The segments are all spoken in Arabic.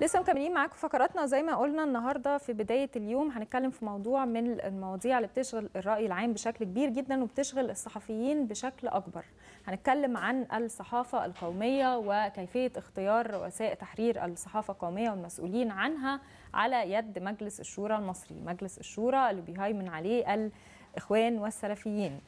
لسه مكملين معاكم فقراتنا زي ما قلنا النهارده في بدايه اليوم هنتكلم في موضوع من المواضيع اللي بتشغل الراي العام بشكل كبير جدا وبتشغل الصحفيين بشكل اكبر. هنتكلم عن الصحافه القوميه وكيفيه اختيار رؤساء تحرير الصحافه القوميه والمسؤولين عنها على يد مجلس الشورى المصري، مجلس الشورى اللي بيهيمن عليه الاخوان والسلفيين.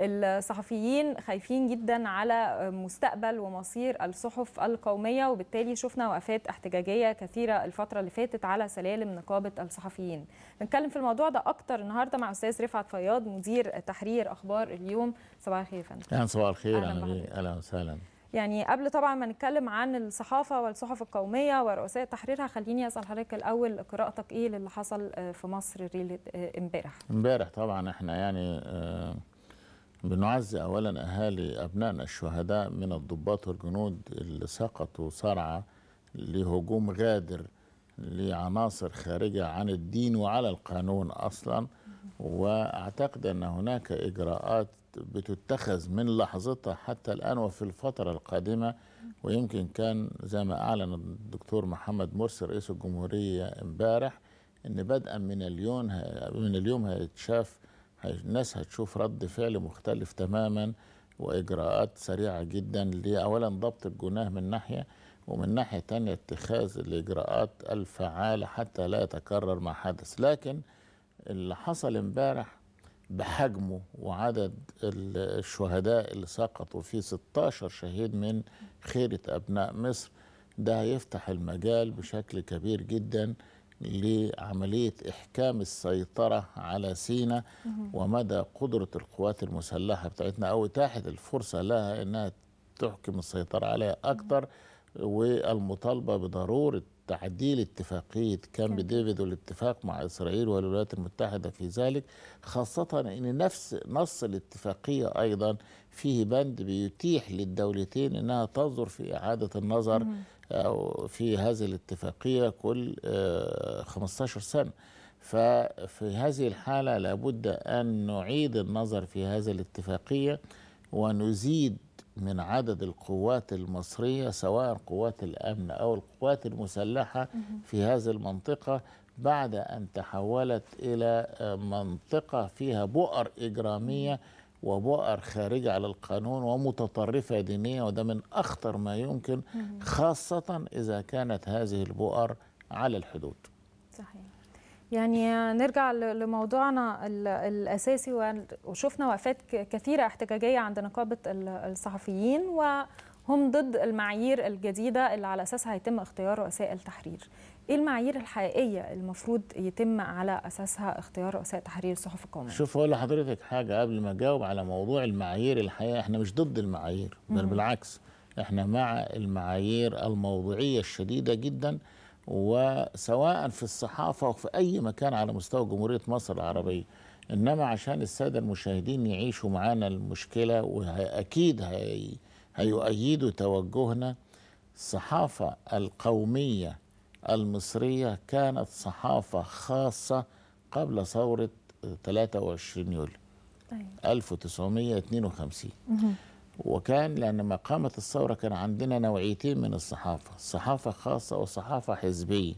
الصحفيين خايفين جدا على مستقبل ومصير الصحف القومية وبالتالي شفنا وقفات احتجاجية كثيرة الفترة اللي فاتت على سلالم نقابة الصحفيين نتكلم في الموضوع ده أكتر النهاردة مع أستاذ رفعت فياض مدير تحرير أخبار اليوم صباح الخير يا فندم صباح الخير أهلا وسهلا يعني قبل طبعا ما نتكلم عن الصحافه والصحف القوميه ورؤساء تحريرها خليني اسال حضرتك الاول قراءتك ايه للي حصل في مصر امبارح امبارح طبعا احنا يعني آه بنعزي أولا أهالي أبنائنا الشهداء من الضباط والجنود اللي سقطوا صرعى لهجوم غادر لعناصر خارجة عن الدين وعلى القانون أصلا وأعتقد أن هناك إجراءات بتتخذ من لحظتها حتى الآن وفي الفترة القادمة ويمكن كان زي ما أعلن الدكتور محمد مرسي رئيس الجمهورية امبارح أن بدءا من اليوم من اليوم هيتشاف الناس هتشوف رد فعل مختلف تماما واجراءات سريعه جدا لاولا ضبط الجناه من ناحيه ومن ناحيه تانية اتخاذ الاجراءات الفعاله حتى لا يتكرر ما حدث لكن اللي حصل امبارح بحجمه وعدد الشهداء اللي سقطوا فيه 16 شهيد من خيره ابناء مصر ده هيفتح المجال بشكل كبير جدا لعملية إحكام السيطرة على سينا ومدى قدرة القوات المسلحة بتاعتنا أو إتاحة الفرصة لها أنها تحكم السيطرة عليها أكثر والمطالبة بضرورة تعديل اتفاقية كامب ديفيد والاتفاق مع إسرائيل والولايات المتحدة في ذلك خاصة أن نفس نص الاتفاقية أيضا فيه بند بيتيح للدولتين أنها تنظر في إعادة النظر أو في هذه الاتفاقية كل 15 آه، سنة ففي هذه الحالة لابد أن نعيد النظر في هذه الاتفاقية ونزيد من عدد القوات المصرية سواء قوات الأمن أو القوات المسلحة في هذه المنطقة بعد أن تحولت إلى آه، منطقة فيها بؤر إجرامية وبؤر خارجة على القانون ومتطرفة دينيا وده من أخطر ما يمكن خاصة إذا كانت هذه البؤر على الحدود صحيح يعني نرجع لموضوعنا الأساسي وشفنا وقفات كثيرة احتجاجية عند نقابة الصحفيين و هم ضد المعايير الجديده اللي على اساسها هيتم اختيار رؤساء التحرير ايه المعايير الحقيقيه المفروض يتم على اساسها اختيار رؤساء تحرير الصحف القوميه شوف اقول لحضرتك حاجه قبل ما اجاوب على موضوع المعايير الحقيقه احنا مش ضد المعايير بل بالعكس احنا مع المعايير الموضوعيه الشديده جدا وسواء في الصحافه وفي اي مكان على مستوى جمهوريه مصر العربيه انما عشان الساده المشاهدين يعيشوا معانا المشكله واكيد هي هيؤيدوا توجهنا الصحافة القومية المصرية كانت صحافة خاصة قبل ثورة 23 يوليو طيب. أيوة. 1952 وكان لأن ما قامت الثورة كان عندنا نوعيتين من الصحافة صحافة خاصة وصحافة حزبية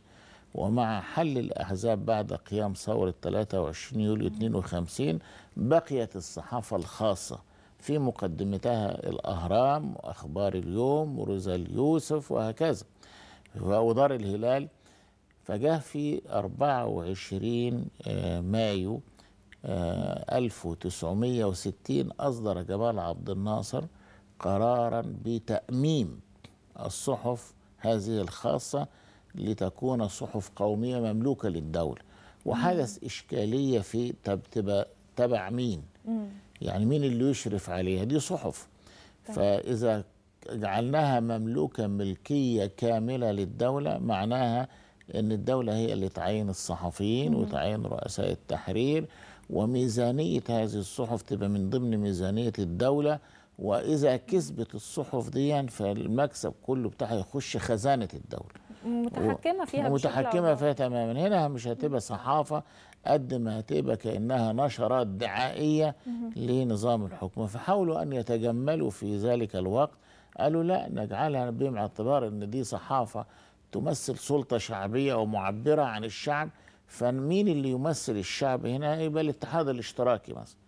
ومع حل الأحزاب بعد قيام ثورة 23 يوليو 52 بقيت الصحافة الخاصة في مقدمتها الأهرام وأخبار اليوم ورزال يوسف وهكذا ودار الهلال فجاء في 24 آه، مايو 1960 آه، أصدر جمال عبد الناصر قرارا بتأميم الصحف هذه الخاصة لتكون صحف قومية مملوكة للدولة وحدث إشكالية في تبع مين؟ يعني مين اللي يشرف عليها دي صحف طيب. فإذا جعلناها مملوكة ملكية كاملة للدولة معناها أن الدولة هي اللي تعين الصحفيين وتعين رؤساء التحرير وميزانية هذه الصحف تبقى من ضمن ميزانية الدولة وإذا كسبت الصحف دي فالمكسب كله بتاعها يخش خزانة الدولة متحكمه فيها متحكمه فيها تماما هنا مش هتبقى صحافه قد ما هتبقى كانها نشرات دعائيه لنظام الحكم فحاولوا ان يتجملوا في ذلك الوقت قالوا لا نجعلها بمع اعتبار ان دي صحافه تمثل سلطه شعبيه ومعبره عن الشعب فمين اللي يمثل الشعب هنا يبقى الاتحاد الاشتراكي مثلا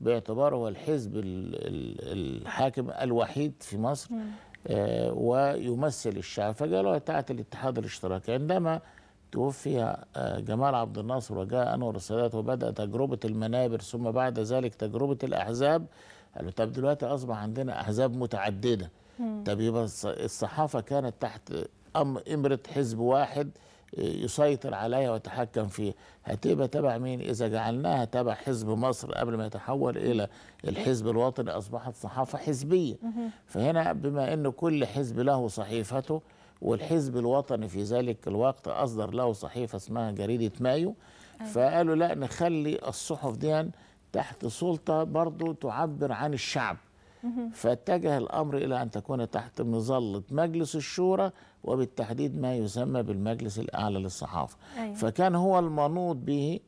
باعتباره الحزب الحاكم الوحيد في مصر آه، ويمثل الشعب فقالوا بتاعة الاتحاد الاشتراكي عندما توفي آه، جمال عبد الناصر وجاء أنور السادات وبدأ تجربة المنابر ثم بعد ذلك تجربة الأحزاب قالوا طب دلوقتي أصبح عندنا أحزاب متعددة طب يبقى الصحافة كانت تحت أمر إمرة حزب واحد يسيطر عليها ويتحكم فيها هتبقى تبع مين إذا جعلناها تبع حزب مصر قبل ما يتحول إلى الحزب الوطني أصبحت صحافة حزبية فهنا بما أن كل حزب له صحيفته والحزب الوطني في ذلك الوقت أصدر له صحيفة اسمها جريدة مايو أيوة. فقالوا لا نخلي الصحف دي تحت سلطة برضو تعبر عن الشعب فاتجه الأمر إلى أن تكون تحت مظلة مجلس الشورى وبالتحديد ما يسمى بالمجلس الأعلى للصحافة أيوة. فكان هو المنوط به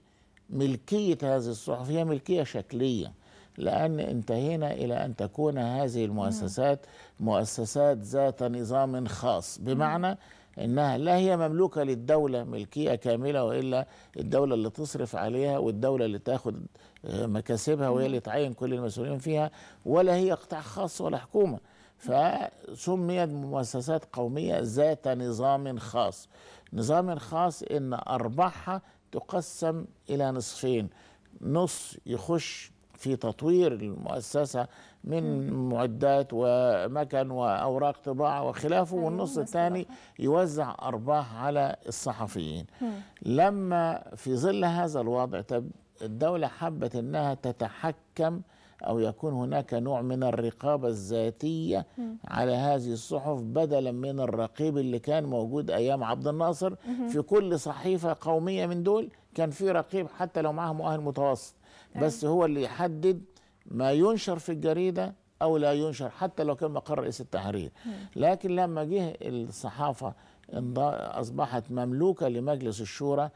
ملكية هذه الصحف هي ملكية شكلية لأن انتهينا إلى أن تكون هذه المؤسسات مؤسسات ذات نظام خاص بمعنى انها لا هي مملوكه للدوله ملكيه كامله والا الدوله اللي تصرف عليها والدوله اللي تاخد آه، مكاسبها وهي اللي تعين كل المسؤولين فيها ولا هي قطاع خاص ولا حكومه فسميت مؤسسات قوميه ذات نظام خاص نظام خاص ان ارباحها تقسم الى نصفين نص يخش في تطوير المؤسسة من معدات ومكن وأوراق طباعة وخلافه أيوة، والنص الثاني يوزع أرباح على الصحفيين لما في ظل هذا الوضع الدولة حبت أنها تتحكم أو يكون هناك نوع من الرقابة الذاتية على هذه الصحف بدلا من الرقيب اللي كان موجود أيام عبد الناصر في كل صحيفة قومية من دول كان في رقيب حتى لو معاه مؤهل متوسط نعم. بس هو اللي يحدد ما ينشر في الجريده او لا ينشر حتى لو كان مقر رئيس التحرير نعم. لكن لما جه الصحافه اصبحت مملوكه لمجلس الشورى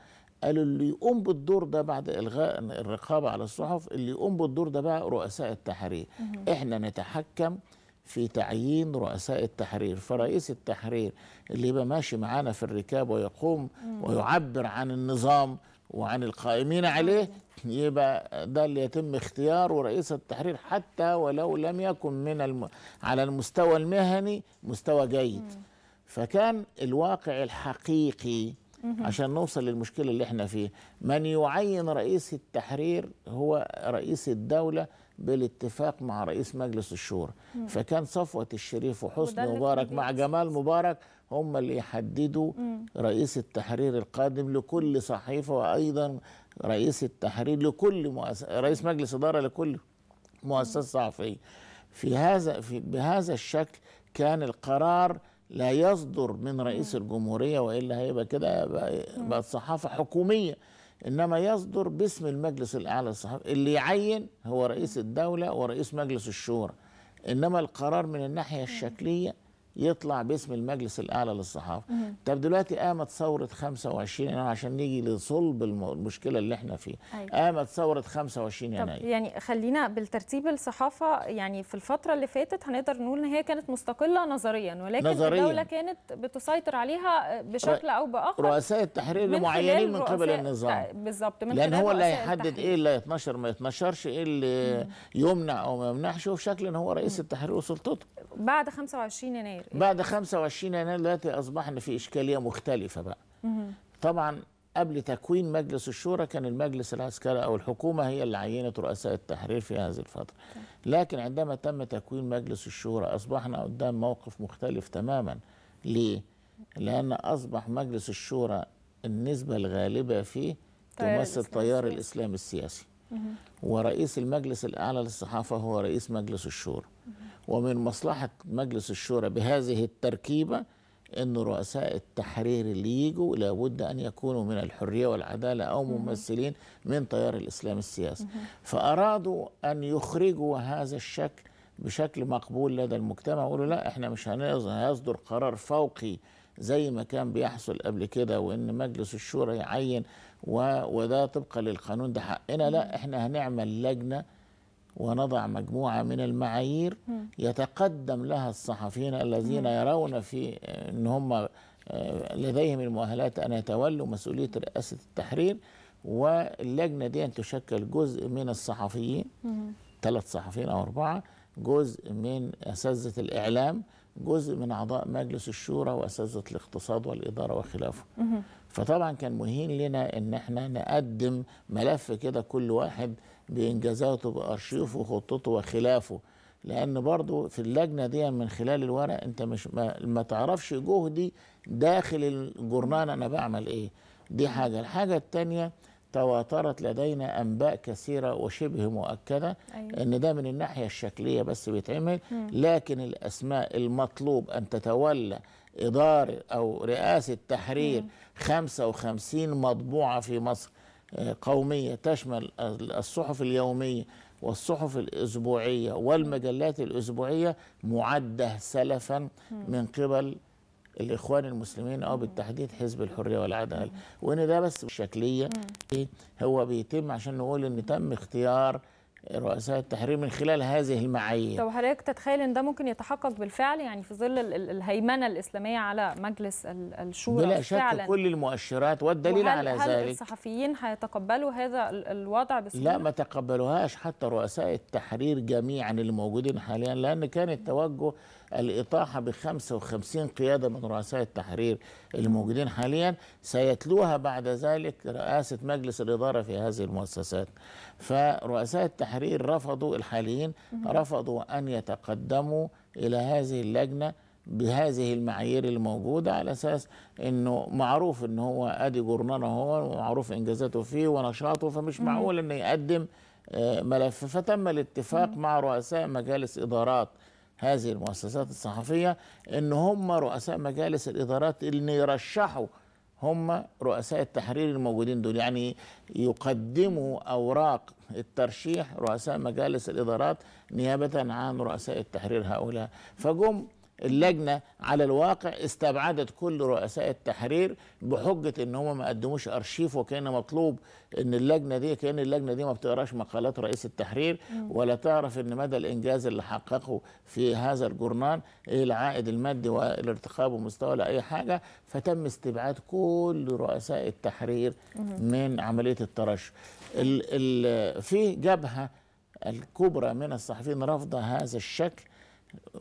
قالوا اللي يقوم بالدور ده بعد الغاء الرقابه على الصحف اللي يقوم بالدور ده بقى رؤساء التحرير احنا نتحكم في تعيين رؤساء التحرير فرئيس التحرير اللي يبقى ماشي معانا في الركاب ويقوم ويعبر عن النظام وعن القائمين عليه يبقى ده اللي يتم اختياره رئيس التحرير حتى ولو لم يكن من الم... على المستوى المهني مستوى جيد فكان الواقع الحقيقي عشان نوصل للمشكلة اللي احنا فيه من يعين رئيس التحرير هو رئيس الدولة بالاتفاق مع رئيس مجلس الشورى فكان صفوة الشريف وحسني مبارك مع جمال مبارك هم اللي يحددوا رئيس التحرير القادم لكل صحيفة وأيضا رئيس التحرير لكل مؤس... رئيس مجلس إدارة لكل مؤسسة صحفية في هذا في بهذا الشكل كان القرار لا يصدر من رئيس الجمهورية وإلا هيبقى كده بقت صحافة حكومية انما يصدر باسم المجلس الاعلى للصحافه اللي يعين هو رئيس الدوله ورئيس مجلس الشورى انما القرار من الناحيه الشكليه يطلع باسم المجلس الاعلى للصحافه طب دلوقتي قامت ثوره 25 يناير عشان نيجي لصلب المشكله اللي احنا فيها أيوة. قامت ثوره 25 يناير طب يعني خلينا بالترتيب الصحافه يعني في الفتره اللي فاتت هنقدر نقول ان هي كانت مستقله نظريا ولكن نظريا. الدوله كانت بتسيطر عليها بشكل او باخر رؤساء التحرير معينين من قبل النظام بالظبط من لان هو إيه اللي هيحدد ايه اللي هيتنشر ما يتنشرش ايه اللي مم. يمنع او ما يمنعش وفي شكل ان هو رئيس مم. التحرير وسلطته بعد 25 يناير الخير بعد 25 يناير دلوقتي اصبحنا في اشكاليه مختلفه بقى مم. طبعا قبل تكوين مجلس الشورى كان المجلس العسكري او الحكومه هي اللي عينت رؤساء التحرير في هذه الفتره لكن عندما تم تكوين مجلس الشورى اصبحنا قدام موقف مختلف تماما ليه لان اصبح مجلس الشورى النسبه الغالبه فيه تمثل طيار الاسلام السياسي ورئيس المجلس الأعلى للصحافة هو رئيس مجلس الشورى ومن مصلحة مجلس الشورى بهذه التركيبة أن رؤساء التحرير اللي يجوا لابد أن يكونوا من الحرية والعدالة أو ممثلين من تيار الإسلام السياسي فأرادوا أن يخرجوا هذا الشكل بشكل مقبول لدى المجتمع يقولوا لا احنا مش هيصدر قرار فوقي زي ما كان بيحصل قبل كده وان مجلس الشورى يعين وده طبقا للقانون ده حقنا لا احنا هنعمل لجنه ونضع مجموعه من المعايير يتقدم لها الصحفيين الذين يرون في ان هم آه، لديهم المؤهلات ان يتولوا مسؤوليه رئاسه التحرير واللجنه دي تشكل جزء من الصحفيين ثلاث صحفيين او اربعه جزء من اساتذه الاعلام جزء من اعضاء مجلس الشورى واساتذه الاقتصاد والاداره وخلافه فطبعا كان مهين لنا ان احنا نقدم ملف كده كل واحد بانجازاته بارشيفه وخطته وخلافه لان برضو في اللجنه دي من خلال الورق انت مش ما, ما تعرفش جهدي داخل الجرنان انا بعمل ايه دي حاجه الحاجه الثانيه تواترت لدينا انباء كثيره وشبه مؤكده أيوة. ان ده من الناحيه الشكليه بس بيتعمل لكن الاسماء المطلوب ان تتولى اداره او رئاسه تحرير 55 مطبوعه في مصر آه، قوميه تشمل الصحف اليوميه والصحف الاسبوعيه والمجلات الاسبوعيه معده سلفا من قبل الاخوان المسلمين او آه، بالتحديد حزب الحريه والعداله وان ده بس شكليه هو بيتم عشان نقول ان تم اختيار رؤساء التحرير من خلال هذه المعايير طب حضرتك تتخيل ان ده ممكن يتحقق بالفعل يعني في ظل الهيمنه الاسلاميه على مجلس الشورى بلا شك فعلا. كل المؤشرات والدليل على هل ذلك هل الصحفيين هيتقبلوا هذا الوضع بسهوله لا ما تقبلوهاش حتى رؤساء التحرير جميعا الموجودين حاليا لان كان التوجه الاطاحه ب 55 قياده من رؤساء التحرير الموجودين حاليا سيتلوها بعد ذلك رئاسه مجلس الاداره في هذه المؤسسات فرؤساء التحرير التحرير رفضوا الحاليين رفضوا أن يتقدموا إلى هذه اللجنة بهذه المعايير الموجودة على أساس أنه معروف ان هو أدي جورنانا هو ومعروف إنجازاته فيه ونشاطه فمش معقول أنه يقدم آه، ملف فتم الاتفاق مع رؤساء مجالس إدارات هذه المؤسسات الصحفية أن هم رؤساء مجالس الإدارات اللي يرشحوا هم رؤساء التحرير الموجودين دول يعني يقدموا أوراق الترشيح رؤساء مجالس الإدارات نيابة عن رؤساء التحرير هؤلاء فجم اللجنه على الواقع استبعدت كل رؤساء التحرير بحجه ان هم ما قدموش ارشيف وكان مطلوب ان اللجنه دي كان اللجنه دي ما بتقراش مقالات رئيس التحرير ولا تعرف ان مدى الانجاز اللي حققه في هذا الجورنان ايه العائد المادي والارتقاء بمستوى لاي حاجه فتم استبعاد كل رؤساء التحرير من عمليه الترشح ال ال في جبهه الكبرى من الصحفيين رافضه هذا الشكل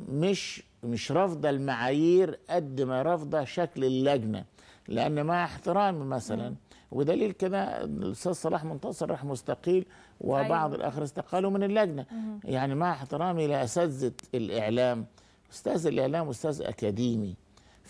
مش مش رافضه المعايير قد ما رافضه شكل اللجنه لان مع احترامي مثلا ودليل كده الاستاذ صلاح منتصر راح مستقيل وبعض أيوه. الاخر استقالوا من اللجنه يعني مع احترامي لاساتذه الاعلام استاذ الاعلام استاذ اكاديمي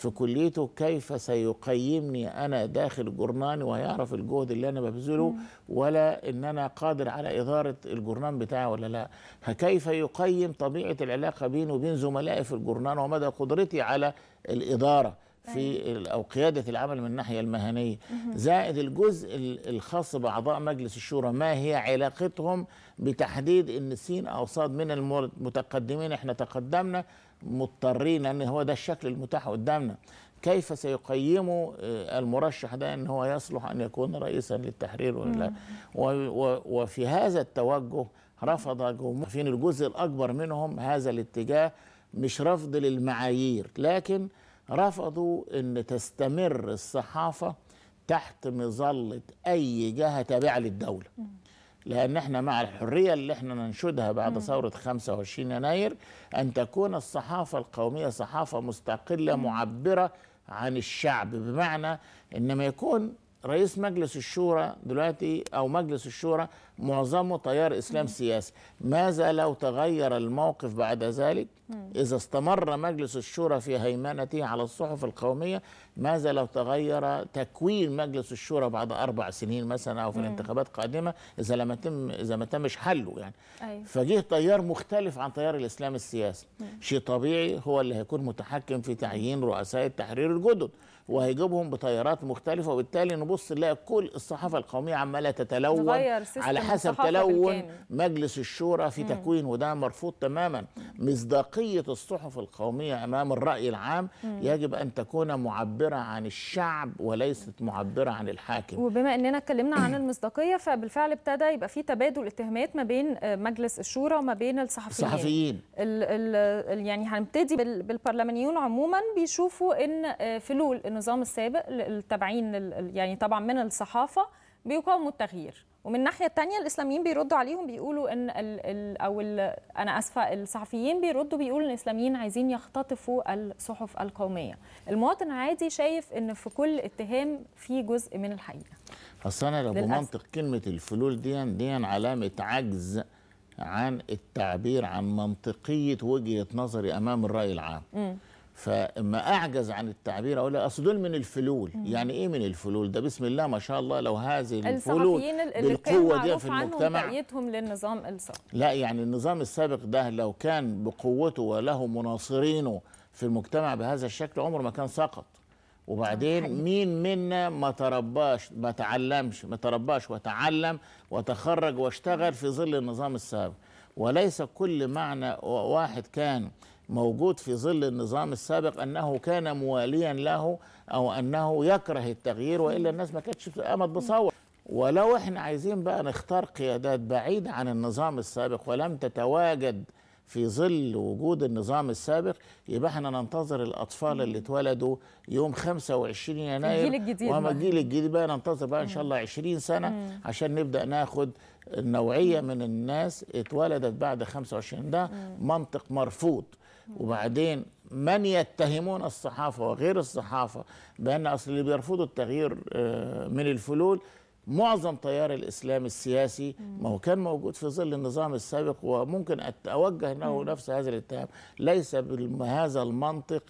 في كليته كيف سيقيمني انا داخل جورناني وهيعرف الجهد اللي انا ببذله ولا ان انا قادر على اداره الجرنان بتاعي ولا لا فكيف يقيم طبيعه العلاقه بيني وبين زملائي في الجرنان ومدى قدرتي على الاداره في او قياده العمل من الناحيه المهنيه زائد الجزء الخاص باعضاء مجلس الشورى ما هي علاقتهم بتحديد ان سين او صاد من المتقدمين احنا تقدمنا مضطرين لان هو ده الشكل المتاح قدامنا كيف سيقيموا آه، المرشح ده ان هو يصلح ان يكون رئيسا للتحرير ولا وفي هذا التوجه رفض جمهور فين الجزء الاكبر منهم هذا الاتجاه مش رفض للمعايير لكن رفضوا ان تستمر الصحافه تحت مظله اي جهه تابعه للدوله لأن احنا مع الحرية اللي احنا ننشدها بعد ثورة 25 يناير أن تكون الصحافة القومية صحافة مستقلة معبرة عن الشعب بمعنى إنما يكون رئيس مجلس الشورى دلوقتي او مجلس الشورى معظمه تيار اسلام سياسي ماذا لو تغير الموقف بعد ذلك إذا استمر مجلس الشورى في هيمنته على الصحف القومية ماذا لو تغير تكوين مجلس الشورى بعد أربع سنين مثلا أو في مم. الانتخابات القادمة إذا لم تم إذا ما تمش حله يعني أيوه. فجه تيار مختلف عن تيار الإسلام السياسي شيء طبيعي هو اللي هيكون متحكم في تعيين رؤساء التحرير الجدد وهيجيبهم بتيارات مختلفة وبالتالي نبص نلاقي كل الصحافة القومية عمالة تتلون على حسب تلون بالكامل. مجلس الشورى في تكوين وده مرفوض تماما مصداقية بقية الصحف القومية أمام الرأي العام يجب أن تكون معبرة عن الشعب وليست معبرة عن الحاكم وبما أننا اتكلمنا عن المصداقية فبالفعل ابتدى يبقى في تبادل اتهامات ما بين مجلس الشورى وما بين الصحفيين الصحفيين ال ال يعني هنبتدي بالبرلمانيون عموما بيشوفوا أن آه، فلول النظام السابق التابعين يعني طبعا من الصحافة بيقاوموا التغيير ومن الناحيه الثانيه الاسلاميين بيردوا عليهم بيقولوا ان الـ الـ او الـ انا اسفه الصحفيين بيردوا بيقولوا ان الاسلاميين عايزين يختطفوا الصحف القوميه المواطن عادي شايف ان في كل اتهام في جزء من الحقيقه اصل انا لو بمنطق كلمه الفلول دي دي علامه عجز عن التعبير عن منطقيه وجهه نظري امام الراي العام م. فاما اعجز عن التعبير اقول اصل دول من الفلول مم. يعني ايه من الفلول ده بسم الله ما شاء الله لو هذه الفلول بالقوه دي في المجتمع تأييدهم للنظام السابق لا يعني النظام السابق ده لو كان بقوته وله مناصرينه في المجتمع بهذا الشكل عمره ما كان سقط وبعدين مين منا ما ترباش ما تعلمش ما ترباش وتعلم وتخرج واشتغل في ظل النظام السابق وليس كل معنى واحد كان موجود في ظل النظام السابق انه كان مواليا له او انه يكره التغيير والا الناس ما كانتش قامت بصوت ولو احنا عايزين بقى نختار قيادات بعيد عن النظام السابق ولم تتواجد في ظل وجود النظام السابق يبقى احنا ننتظر الاطفال اللي اتولدوا يوم 25 يناير الجيل الجديد وما الجيل الجديد بقى ننتظر بقى ان شاء الله 20 سنه مم. عشان نبدا ناخد النوعيه من الناس اتولدت بعد 25 ده منطق مرفوض وبعدين من يتهمون الصحافة وغير الصحافة بأن أصل اللي بيرفضوا التغيير آه، من الفلول معظم تيار الإسلام السياسي ما هو كان موجود في ظل النظام السابق وممكن أتوجه له نفس هذا الاتهام ليس بهذا المنطق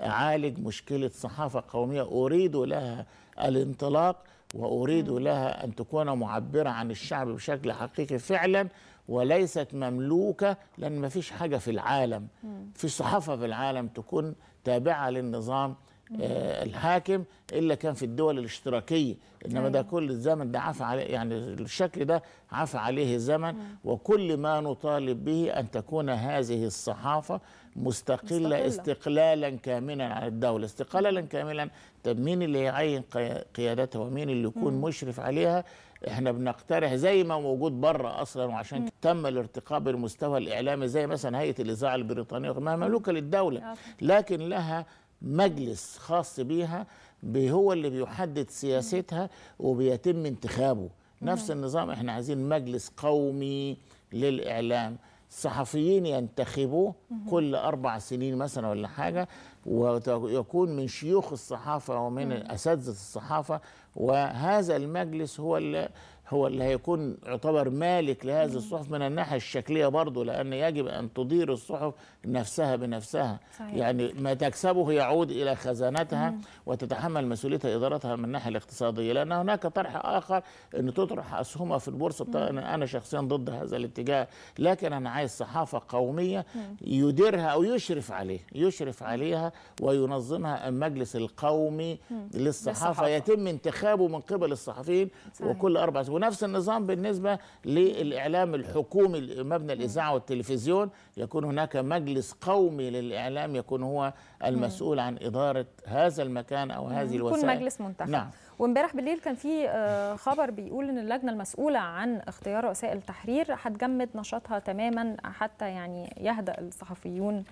عالج مشكلة صحافة قومية أريد لها الانطلاق وأريد لها أن تكون معبرة عن الشعب بشكل حقيقي فعلا وليست مملوكة لأن ما فيش حاجة في العالم في صحافة في العالم تكون تابعة للنظام آه، الحاكم إلا كان في الدول الاشتراكية إنما ده أيوة. كل الزمن ده عفى عليه يعني الشكل ده عفى عليه الزمن وكل ما نطالب به أن تكون هذه الصحافة مستقلة, مستقلة. استقلالا كاملا عن الدولة استقلالا كاملا طب مين اللي يعين قيادتها ومين اللي يكون مشرف عليها احنا بنقترح زي ما موجود بره اصلا وعشان م. تم الارتقاء بالمستوى الاعلامي زي مثلا هيئه الاذاعه البريطانيه مملوكه للدوله لكن لها مجلس خاص بيها هو اللي بيحدد سياستها وبيتم انتخابه نفس النظام احنا عايزين مجلس قومي للاعلام الصحفيين ينتخبوا كل أربع سنين مثلا ولا حاجة ويكون من شيوخ الصحافة ومن أساتذة الصحافة وهذا المجلس هو هو اللي هيكون يعتبر مالك لهذه الصحف من الناحيه الشكليه برضه لان يجب ان تدير الصحف نفسها بنفسها صحيح. يعني ما تكسبه يعود الى خزانتها مم. وتتحمل مسؤوليه ادارتها من الناحيه الاقتصاديه لان هناك طرح اخر ان تطرح اسهمها في البورصه مم. انا شخصيا ضد هذا الاتجاه لكن انا عايز صحافه قوميه مم. يديرها او يشرف عليها يشرف عليها وينظمها المجلس القومي مم. للصحافه يتم انتخابه من قبل الصحفيين صحيح. وكل اربع ونفس النظام بالنسبة للإعلام الحكومي مبنى الإذاعة والتلفزيون يكون هناك مجلس قومي للإعلام يكون هو المسؤول عن إدارة هذا المكان أو هذه الوسائل يكون مجلس منتخب نعم. وامبارح بالليل كان في آه، خبر بيقول ان اللجنه المسؤوله عن اختيار وسائل التحرير هتجمد نشاطها تماما حتى يعني يهدأ الصحفيون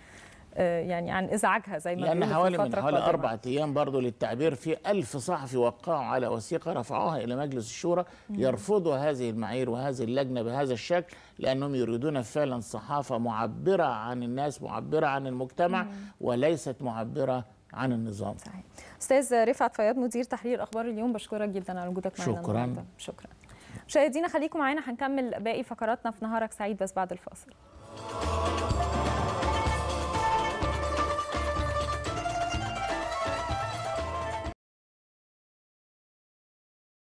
آه، يعني عن ازعاجها زي ما لان حوالي من حوالي اربع ايام برضه للتعبير في ألف صحفي وقعوا على وثيقه رفعوها الى مجلس الشورى يرفضوا هذه المعايير وهذه اللجنه بهذا الشكل لانهم يريدون فعلا صحافه معبره عن الناس معبره عن المجتمع مم. وليست معبره عن النظام صحيح استاذ رفعت فياض مدير تحرير اخبار اليوم بشكرك جدا على وجودك معنا شكرا النهارده شكرا مشاهدينا خليكم معانا هنكمل باقي فقراتنا في نهارك سعيد بس بعد الفاصل